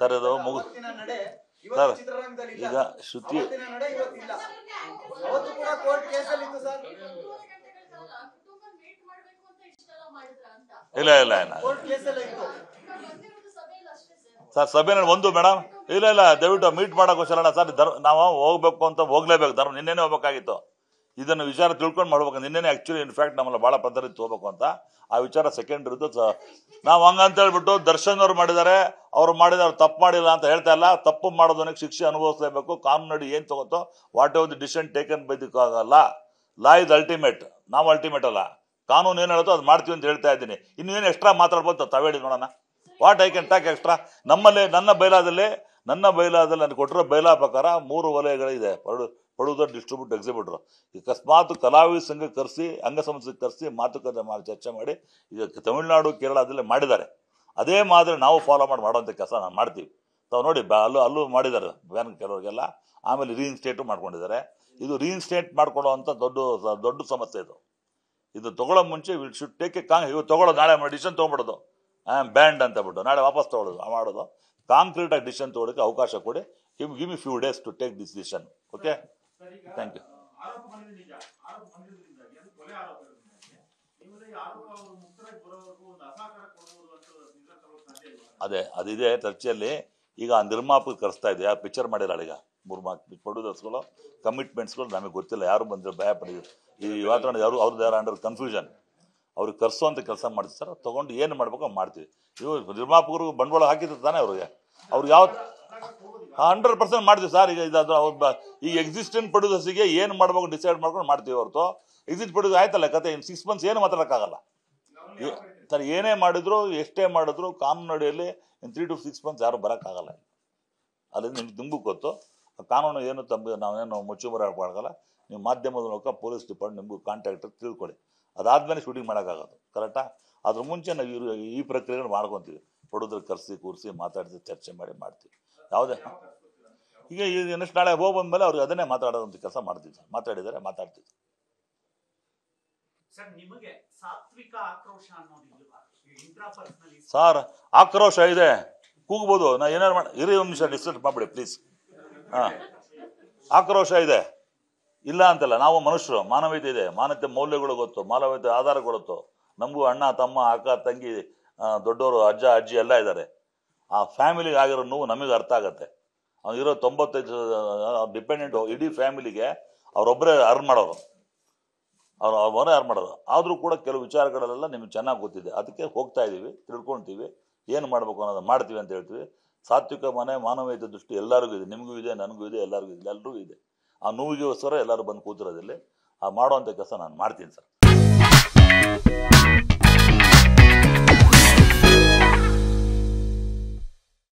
sir ಅದು ಮುಗು sir ಈಗ ಶ್ರುತಿ ಇಲ್ಲ ಇಲ್ಲ ಸರ್ ಸಭೆ ಒಂದು ಮೇಡಮ್ ಇಲ್ಲ ಇಲ್ಲ ದಯವಿಟ್ಟು ಮೀಟ್ ಮಾಡೋಕ್ಕೋಸ್ಕರ ಸರ್ ಧರ್ಮ ನಾವು ಹೋಗ್ಬೇಕು ಅಂತ ಹೋಗ್ಲೇಬೇಕು ಧರ್ಮ ನಿನ್ನೆನೇ ಹೋಗ್ಬೇಕಾಗಿತ್ತು ಇದನ್ನು ವಿಚಾರ ತಿಳ್ಕೊಂಡು ಮಾಡ್ಬೇಕು ನಿನ್ನೆ ಆ್ಯಕ್ಚುಲಿ ಇನ್ಫ್ಯಾಕ್ಟ್ ನಮ್ಮಲ್ಲಿ ಭಾಳ ಪದ್ಧತಿ ತಗೋಬೇಕು ಅಂತ ಆ ವಿಚಾರ ಸೆಕೆಂಡ್ ಇರುತ್ತೆ ನಾವು ಹಂಗಂತ ಹೇಳ್ಬಿಟ್ಟು ದರ್ಶನ್ ಅವ್ರು ಮಾಡಿದ್ದಾರೆ ಅವ್ರು ಮಾಡಿದ ಅವ್ರು ತಪ್ಪು ಮಾಡಿಲ್ಲ ಅಂತ ಹೇಳ್ತಾ ಇಲ್ಲ ತಪ್ಪು ಮಾಡೋದನಿಗೆ ಶಿಕ್ಷೆ ಅನುಭವಿಸಲೇಬೇಕು ಕಾನೂನಡಿ ಏನು ತಗೋತೋ whatever the decision taken by the law is ultimate ನಾವು ಅಲ್ಟಿಮೇಟ್ ಅಲ್ಲ ಕಾನೂನು ಏನು ಹೇಳುತ್ತೋ ಅದು ಮಾಡ್ತೀವಿ ಅಂತ ಹೇಳ್ತಾ ಇದ್ದೀನಿ ಇನ್ನೇನು ಎಕ್ಸ್ಟ್ರಾ ಮಾತಾಡ್ಬೋದು ಹೇಳಿ ನೋಡೋಣ what I can talk extra ನಮ್ಮಲ್ಲಿ ನನ್ನ ಬೈಲಾದಲ್ಲಿ ನನ್ನ ಬೈಲಾದಲ್ಲಿ ನಾನು ಕೊಟ್ಟಿರೋ ಬೈಲಾ ಪ್ರಕಾರ ಮೂರು ವಲಯಗಳಿದೆ ಪಡುವುದರ ಡಿಸ್ಟ್ರಿಬ್ಯೂಟ್ ಎಕ್ಸಿಬ್ಯೂಟ್ರು ಅಕಸ್ಮಾತ್ ಕಲಾವಿದ ಸಂಘ ಕರೆಸಿ ಅಂಗಸಂಸ್ಥೆಗೆ ಕರೆಸಿ ಮಾತುಕತೆ ಮಾಡಿ ಚರ್ಚೆ ಮಾಡಿ ಈಗ ತಮಿಳುನಾಡು ಕೇರಳ ಅದೆಲ್ಲ ಮಾಡಿದ್ದಾರೆ ಅದೇ ಮಾದರಿ ನಾವು ಫಾಲೋ ಮಾಡಿ ಮಾಡುವಂಥ ಕೆಲಸ ನಾವು ಮಾಡ್ತೀವಿ ತಾವು ನೋಡಿ ಬ ಅಲ್ಲೂ ಅಲ್ಲೂ ಮಾಡಿದ್ದಾರೆ ಬ್ಯಾನ್ ಕೆಲವರಿಗೆಲ್ಲ ಆಮೇಲೆ ರೀಇನ್ಸ್ಟೇಟು ಮಾಡ್ಕೊಂಡಿದ್ದಾರೆ ಇದು ರೀಇನ್ಸ್ಟೇಟ್ ಮಾಡ್ಕೊಳ್ಳೋವಂಥ ದೊಡ್ಡ ದೊಡ್ಡ ಸಮಸ್ಯೆ ಇದು ಇದು ತೊಗೊಳ್ಳೋ ಮುಂಚೆ ವಿಲ್ ಶುಡ್ ಟೇಕ್ ಎ ಕಾಂಗ್ ಇವು ತೊಗೊಳ್ಳೋದು ನಾಳೆ ಡಿಸಿಷನ್ ತೊಗೊಂಬಿಡೋದು ಐ ಆಮ್ ಬ್ಯಾಂಡ್ ಅಂತ ಬಿಟ್ಟು ನಾಳೆ ವಾಪಸ್ ತೊಗೊಳೋದು ಮಾಡೋದು ಕಾಂಕ್ರೀಟಾಗಿ ಡಿಸಿಷನ್ ತೊಗೊಳಕ್ಕೆ ಅವಕಾಶ ಕೊಡಿ give gimme few days to take decision okay thank you ಅದೇ ಅದಿದೆ ಚರ್ಚೆಯಲ್ಲಿ ಈಗ ಆ ನಿರ್ಮಾಪಕ ಕರೆಸ್ತಾ ಯಾರು ಪಿಕ್ಚರ್ ಮಾಡಿಲ್ಲ ಈಗ ಮೂರು ಪ್ರೊಡ್ಯೂಸರ್ಸ್ಗಳು ಕಮಿಟ್ಮೆಂಟ್ಸ್ಗಳು ನಮಗೆ ಗೊತ್ತಿಲ್ಲ ಯಾರು ಬಂದಿರೋ ಭಯ ಪಡಿದ್ರು ಈ ವಾತಾವರಣ ಯಾರು ಅವ್ರದ್ದು ಯಾರು ಅಂಡರ್ ಕನ್ಫ್ಯೂಷನ್ ಅವ್ರಿಗೆ ಕರ್ಸೋ ಅಂತ ಕೆಲಸ ಸರ್ ತೊಗೊಂಡು ಏನು ಮಾಡ್ಬೇಕು ಮಾಡ್ತೀವಿ ಇವು ನಿರ್ಮಾಪಕರು ಬಂಡವಾಳ ಹಾಕಿದ್ರು ತಾನೇ ಅವ್ರಿಗೆ ಅವ್ರಿಗೆ ಯಾವ ಹಂಡ್ರೆಡ್ ಪರ್ಸೆಂಟ್ ಮಾಡ್ತೀವಿ ಸರ್ ಈಗ ಇದು ಈ ಎಕ್ಸಿಸ್ಟೆಂಟ್ ಪ್ರೊಡ್ಯೂಸರ್ಸಿಗೆ ಏನು ಮಾಡ್ಬೇಕು ಡಿಸೈಡ್ ಮಾಡ್ಕೊಂಡು ಮಾಡ್ತೀವಿ ಹೊರತು ಎಕ್ಸಿಟ್ ಪ್ರೊಡ್ಯೂಸ್ ಆಯ್ತಲ್ಲ ಕತೆ ಇನ್ನು ಸಿಕ್ಸ್ ಮಂತ್ಸ್ ಏನು ಮಾತಾಡಕ್ಕಾಗಲ್ಲ ಸರ್ ಏನೇ ಮಾಡಿದ್ರು ಎಷ್ಟೇ ಮಾಡಿದ್ರು ಕಾನೂನಡಿಯಲ್ಲಿ ಇನ್ನು ತ್ರೀ ಟು ಸಿಕ್ಸ್ ಮಂತ್ಸ್ ಯಾರು ಬರೋಕ್ಕಾಗಲ್ಲ ಅಲ್ಲಿಂದ ನಿಮ್ಗೆ ತುಂಬು ಗೊತ್ತು ಕಾನೂನು ಏನು ತಮ್ಮ ನಾವೇನು ಮುಚ್ಚು ಮುಚ್ಚುಮರೆ ಹಾಕಲ್ಲ ನೀವು ಮಾಧ್ಯಮದ ಮೂಲಕ ಪೊಲೀಸ್ ಡಿಪಾರ್ಟ್ಮೆಂಟ್ ನಿಮಗೂ ಕಾಂಟ್ಯಾಕ್ಟ್ ತಿಳ್ಕೊಳ್ಳಿ ಅದಾದಮೇಲೆ ಶೂಟಿಂಗ್ ಮಾಡೋಕ್ಕಾಗೋದು ಕರೆಕ್ಟಾ ಅದ್ರ ಮುಂಚೆ ನಾವು ಈ ಪ್ರಕ್ರಿಯೆಗಳು ಮಾಡ್ಕೊತೀವಿ ಹುಡುಗರು ಕರೆಸಿ ಕೂರಿಸಿ ಮಾತಾಡಿಸಿ ಚರ್ಚೆ ಮಾಡಿ ಮಾಡ್ತೀವಿ ಯಾವುದೇ ಈಗ ಈಗ ನೆಕ್ಸ್ಟ್ ನಾಳೆ ಹೋಗಿ ಮೇಲೆ ಅವ್ರಿಗೆ ಅದನ್ನೇ ಮಾತಾಡೋದಂತ ಕೆಲಸ ಮಾಡ್ತಿದ್ದೆ ಮಾತಾಡಿದರೆ ಮಾತಾಡ್ತಿದ್ದೆ ಸರ್ ಆಕ್ರೋಶ ಇದೆ ಕೂಗ್ಬೋದು ನಾ ಏನಾರು ಮಾಡಿ ಇರಿ ಒಂದು ನಿಮಿಷ ಡಿಸ್ಕಸ್ ಮಾಡಿಬಿಡಿ ಪ್ಲೀಸ್ ಹಾಂ ಆಕ್ರೋಶ ಇದೆ ಇಲ್ಲ ಅಂತಲ್ಲ ನಾವು ಮನುಷ್ಯರು ಮಾನವೀಯತೆ ಇದೆ ಮಾನವತೆ ಮೌಲ್ಯಗಳು ಗೊತ್ತು ಮಾನವೀಯತೆ ಆಧಾರಗಳು ಗೊತ್ತು ನಮಗೂ ಅಣ್ಣ ತಮ್ಮ ಅಕ್ಕ ತಂಗಿ ದೊಡ್ಡವರು ಅಜ್ಜ ಅಜ್ಜಿ ಎಲ್ಲ ಇದ್ದಾರೆ ಆ ಫ್ಯಾಮಿಲಿಗೆ ಆಗಿರೋ ನೋವು ನಮಗೆ ಅರ್ಥ ಆಗುತ್ತೆ ಅವ್ನು ಇರೋ ತೊಂಬತ್ತೈದು ಡಿಪೆಂಡೆಂಟ್ ಇಡೀ ಫ್ಯಾಮಿಲಿಗೆ ಅವರೊಬ್ಬರೇ ಅರ್ನ್ ಮಾಡೋರು ಅವ್ರು ಅವರೇ ಅರ್ನ್ ಮಾಡೋರು ಆದರೂ ಕೂಡ ಕೆಲವು ವಿಚಾರಗಳೆಲ್ಲ ನಿಮ್ಗೆ ಚೆನ್ನಾಗಿ ಗೊತ್ತಿದೆ ಅದಕ್ಕೆ ಹೋಗ್ತಾ ಇದ್ದೀವಿ ತಿಳ್ಕೊಳ್ತೀವಿ ಏನು ಮಾಡಬೇಕು ಅನ್ನೋದು ಮಾಡ್ತೀವಿ ಅಂತ ಹೇಳ್ತೀವಿ ಸಾತ್ವಿಕ ಮನೆ ಮಾನವೀಯತೆ ದೃಷ್ಟಿ ಎಲ್ಲರಿಗೂ ಇದೆ ನಿಮಗೂ ಇದೆ ನನಗೂ ಇದೆ ಎಲ್ಲರಿಗೂ ಇದೆ ಎಲ್ಲರಿಗೂ ಇದೆ ಆ ನೋವಿಗೋಸ್ಕರ ಎಲ್ಲರೂ ಬಂದು ಕೂತಿರೋದಿಲ್ಲ ಆ ಮಾಡುವಂಥ ಕೆಲಸ ನಾನು ಮಾಡ್ತೀನಿ ಸರ್